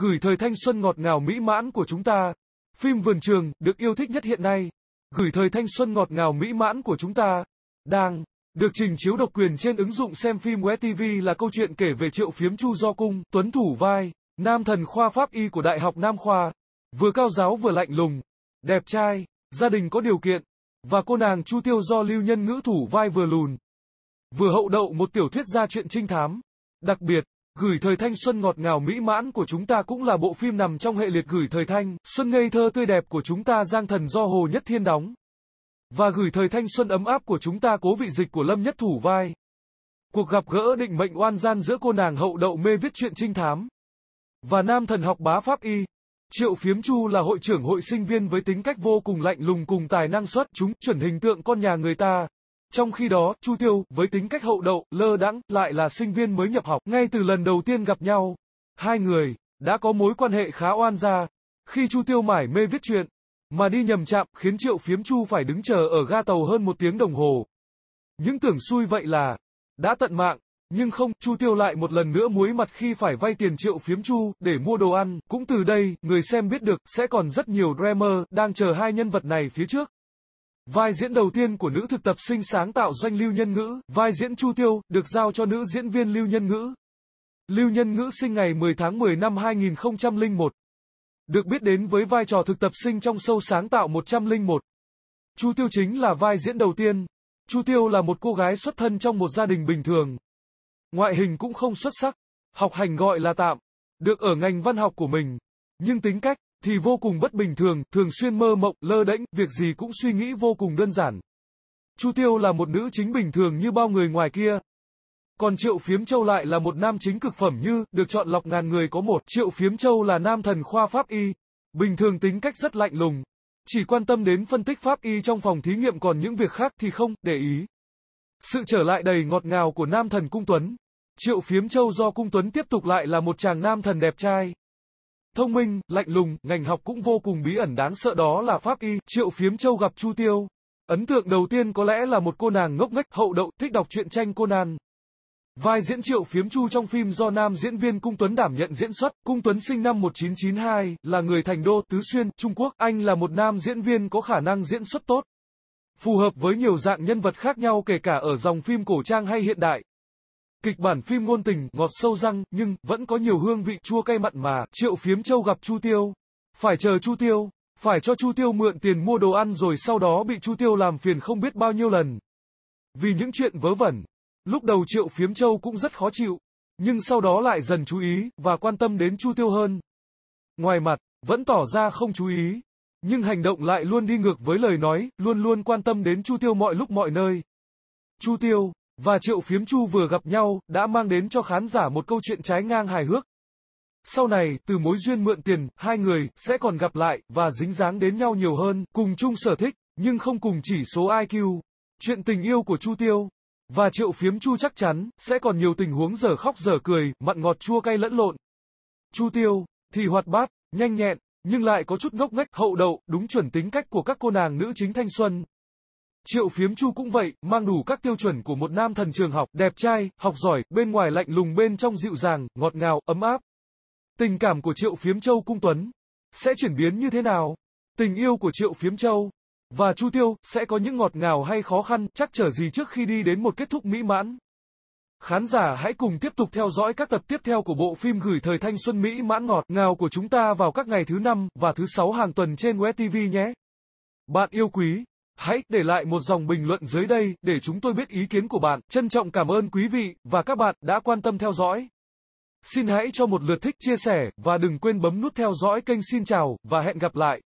gửi thời thanh xuân ngọt ngào mỹ mãn của chúng ta. Phim Vườn Trường được yêu thích nhất hiện nay, gửi thời thanh xuân ngọt ngào mỹ mãn của chúng ta, đang được trình chiếu độc quyền trên ứng dụng xem phim Web TV là câu chuyện kể về Triệu Phiếm Chu Do Cung, Tuấn Thủ Vai, nam thần khoa pháp y của Đại học Nam Khoa, vừa cao giáo vừa lạnh lùng, đẹp trai, gia đình có điều kiện, và cô nàng Chu Tiêu do Lưu Nhân Ngữ thủ vai vừa lùn, vừa hậu đậu một tiểu thuyết gia chuyện trinh thám. Đặc biệt, Gửi thời thanh xuân ngọt ngào mỹ mãn của chúng ta cũng là bộ phim nằm trong hệ liệt gửi thời thanh, xuân ngây thơ tươi đẹp của chúng ta Giang Thần do Hồ Nhất Thiên đóng. Và gửi thời thanh xuân ấm áp của chúng ta cố vị dịch của Lâm Nhất Thủ vai. Cuộc gặp gỡ định mệnh oan gian giữa cô nàng hậu đậu mê viết truyện trinh thám. Và nam thần học bá pháp y. Triệu Phiếm Chu là hội trưởng hội sinh viên với tính cách vô cùng lạnh lùng cùng tài năng xuất chúng, chuẩn hình tượng con nhà người ta. Trong khi đó, Chu Tiêu, với tính cách hậu đậu, lơ đãng, lại là sinh viên mới nhập học, ngay từ lần đầu tiên gặp nhau, hai người đã có mối quan hệ khá oan gia. Khi Chu Tiêu mải mê viết chuyện, mà đi nhầm chạm khiến Triệu Phiếm Chu phải đứng chờ ở ga tàu hơn một tiếng đồng hồ. Những tưởng xui vậy là đã tận mạng, nhưng không, Chu Tiêu lại một lần nữa muối mặt khi phải vay tiền Triệu Phiếm Chu để mua đồ ăn, cũng từ đây, người xem biết được sẽ còn rất nhiều dreamer đang chờ hai nhân vật này phía trước. Vai diễn đầu tiên của nữ thực tập sinh sáng tạo doanh Lưu Nhân Ngữ, vai diễn Chu Tiêu, được giao cho nữ diễn viên Lưu Nhân Ngữ. Lưu Nhân Ngữ sinh ngày 10 tháng 10 năm 2001. Được biết đến với vai trò thực tập sinh trong sâu sáng tạo 101. Chu Tiêu chính là vai diễn đầu tiên. Chu Tiêu là một cô gái xuất thân trong một gia đình bình thường. Ngoại hình cũng không xuất sắc, học hành gọi là tạm, được ở ngành văn học của mình. Nhưng tính cách, thì vô cùng bất bình thường, thường xuyên mơ mộng, lơ đễnh, việc gì cũng suy nghĩ vô cùng đơn giản. Chu Tiêu là một nữ chính bình thường như bao người ngoài kia. Còn Triệu Phiếm Châu lại là một nam chính cực phẩm như, được chọn lọc ngàn người có một, Triệu Phiếm Châu là nam thần khoa pháp y, bình thường tính cách rất lạnh lùng, chỉ quan tâm đến phân tích pháp y trong phòng thí nghiệm còn những việc khác thì không, để ý. Sự trở lại đầy ngọt ngào của nam thần Cung Tuấn. Triệu Phiếm Châu do Cung Tuấn tiếp tục lại là một chàng nam thần đẹp trai thông minh, lạnh lùng, ngành học cũng vô cùng bí ẩn đáng sợ đó là pháp y, triệu phiếm châu gặp Chu Tiêu. Ấn tượng đầu tiên có lẽ là một cô nàng ngốc nghếch, hậu đậu, thích đọc truyện tranh Conan. Vai diễn Triệu Phiếm Chu trong phim do nam diễn viên Cung Tuấn đảm nhận diễn xuất, Cung Tuấn sinh năm 1992, là người thành đô Tứ Xuyên, Trung Quốc, anh là một nam diễn viên có khả năng diễn xuất tốt, phù hợp với nhiều dạng nhân vật khác nhau kể cả ở dòng phim cổ trang hay hiện đại. Kịch bản phim ngôn tình, ngọt sâu răng, nhưng vẫn có nhiều hương vị chua cay mặn mà Triệu Phiếm Châu gặp Chu Tiêu. Phải chờ Chu Tiêu, phải cho Chu Tiêu mượn tiền mua đồ ăn rồi sau đó bị Chu Tiêu làm phiền không biết bao nhiêu lần. Vì những chuyện vớ vẩn, lúc đầu Triệu Phiếm Châu cũng rất khó chịu, nhưng sau đó lại dần chú ý và quan tâm đến Chu Tiêu hơn. Ngoài mặt, vẫn tỏ ra không chú ý, nhưng hành động lại luôn đi ngược với lời nói, luôn luôn quan tâm đến Chu Tiêu mọi lúc mọi nơi. Chu Tiêu, và Triệu Phiếm Chu vừa gặp nhau đã mang đến cho khán giả một câu chuyện trái ngang hài hước. Sau này, từ mối duyên mượn tiền, hai người sẽ còn gặp lại và dính dáng đến nhau nhiều hơn, cùng chung sở thích, nhưng không cùng chỉ số IQ. Chuyện tình yêu của Chu Tiêu và Triệu Phiếm Chu chắc chắn sẽ còn nhiều tình huống dở khóc dở cười, mặn ngọt chua cay lẫn lộn. Chu Tiêu thì hoạt bát, nhanh nhẹn, nhưng lại có chút ngốc nghếch, hậu đậu, đúng chuẩn tính cách của các cô nàng nữ chính thanh xuân. Triệu phiếm chu cũng vậy, mang đủ các tiêu chuẩn của một nam thần trường học, đẹp trai, học giỏi, bên ngoài lạnh lùng bên trong dịu dàng, ngọt ngào, ấm áp. Tình cảm của triệu phiếm châu cung tuấn sẽ chuyển biến như thế nào? Tình yêu của triệu phiếm châu và chu tiêu sẽ có những ngọt ngào hay khó khăn, chắc trở gì trước khi đi đến một kết thúc mỹ mãn. Khán giả hãy cùng tiếp tục theo dõi các tập tiếp theo của bộ phim gửi thời thanh xuân Mỹ mãn ngọt ngào của chúng ta vào các ngày thứ năm và thứ sáu hàng tuần trên TV nhé. Bạn yêu quý Hãy để lại một dòng bình luận dưới đây để chúng tôi biết ý kiến của bạn. Trân trọng cảm ơn quý vị và các bạn đã quan tâm theo dõi. Xin hãy cho một lượt thích chia sẻ và đừng quên bấm nút theo dõi kênh Xin chào và hẹn gặp lại.